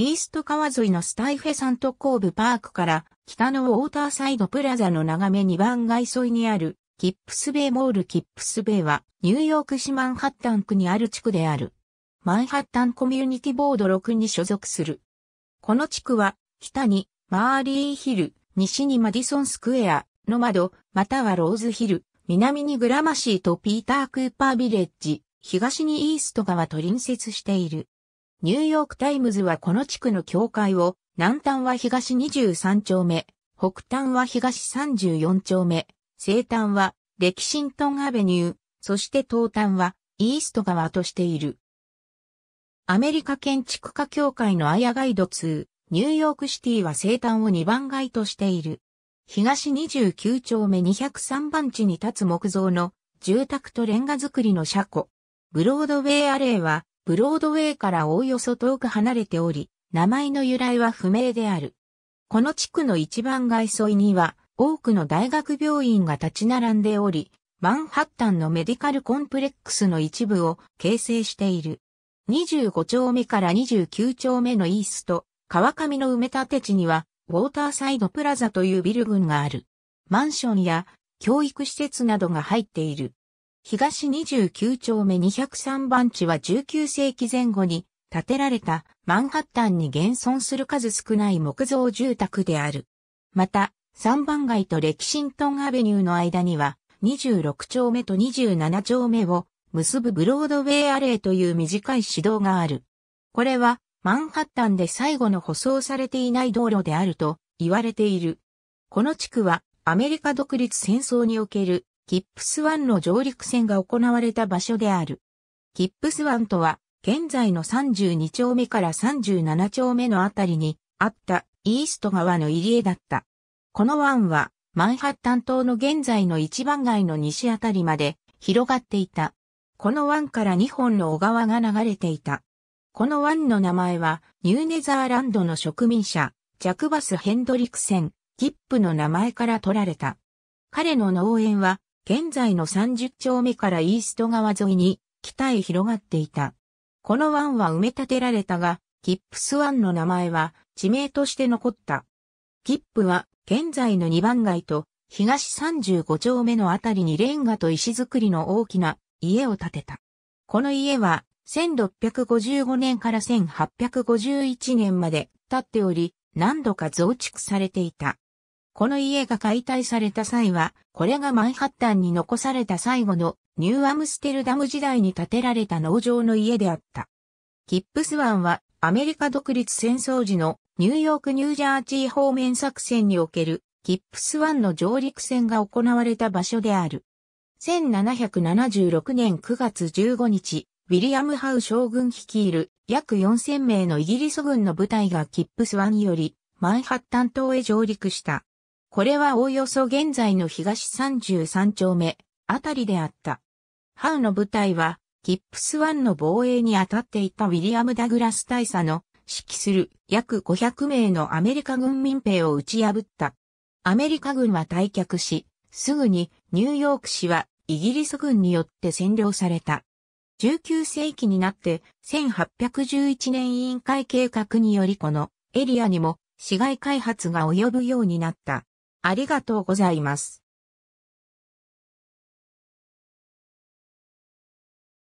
イースト川沿いのスタイフェサント後部パークから北のウォーターサイドプラザの眺め2番街沿いにあるキップスベイモールキップスベイはニューヨーク市マンハッタン区にある地区である。マンハッタンコミュニティボード6に所属する。この地区は北にマーリーヒル、西にマディソンスクエア、の窓、またはローズヒル、南にグラマシーとピーター・クーパービレッジ、東にイースト川と隣接している。ニューヨークタイムズはこの地区の境界を、南端は東23丁目、北端は東34丁目、西端はレキシントンアベニュー、そして東端はイースト川としている。アメリカ建築家協会のアヤガイド2、ニューヨークシティは西端を2番街としている。東29丁目203番地に立つ木造の住宅とレンガ造りの車庫。ブロードウェイアレイはブロードウェイからおおよそ遠く離れており、名前の由来は不明である。この地区の一番外沿いには多くの大学病院が立ち並んでおり、マンハッタンのメディカルコンプレックスの一部を形成している。25丁目から29丁目のイースト、川上の埋め立て地には、ウォーターサイドプラザというビル群がある。マンションや教育施設などが入っている。東29丁目203番地は19世紀前後に建てられたマンハッタンに現存する数少ない木造住宅である。また、3番街とレキシントンアベニューの間には26丁目と27丁目を結ぶブロードウェイアレイという短い指導がある。これはマンハッタンで最後の舗装されていない道路であると言われている。この地区はアメリカ独立戦争におけるキップス湾の上陸戦が行われた場所である。キップス湾とは、現在の32丁目から37丁目のあたりにあったイースト川の入り江だった。この湾は、マンハッタン島の現在の一番街の西あたりまで広がっていた。この湾から2本の小川が流れていた。この湾の名前は、ニューネザーランドの植民者、ジャクバス・ヘンドリクセン、ギップの名前から取られた。彼の農園は、現在の30丁目からイースト川沿いに北へ広がっていた。この湾は埋め立てられたが、キップス湾の名前は地名として残った。キップは現在の2番街と東35丁目のあたりにレンガと石造りの大きな家を建てた。この家は1655年から1851年まで建っており、何度か増築されていた。この家が解体された際は、これがマンハッタンに残された最後のニューアムステルダム時代に建てられた農場の家であった。キップスワンはアメリカ独立戦争時のニューヨーク・ニュージャーチー方面作戦におけるキップスワンの上陸戦が行われた場所である。1776年9月15日、ウィリアム・ハウ将軍率いる約4000名のイギリス軍の部隊がキップスワンよりマンハッタン島へ上陸した。これはおおよそ現在の東33丁目あたりであった。ハウの部隊は、キップス湾の防衛に当たっていたウィリアム・ダグラス大佐の指揮する約500名のアメリカ軍民兵を打ち破った。アメリカ軍は退却し、すぐにニューヨーク市はイギリス軍によって占領された。19世紀になって1811年委員会計画によりこのエリアにも市街開発が及ぶようになった。ありがとうございます。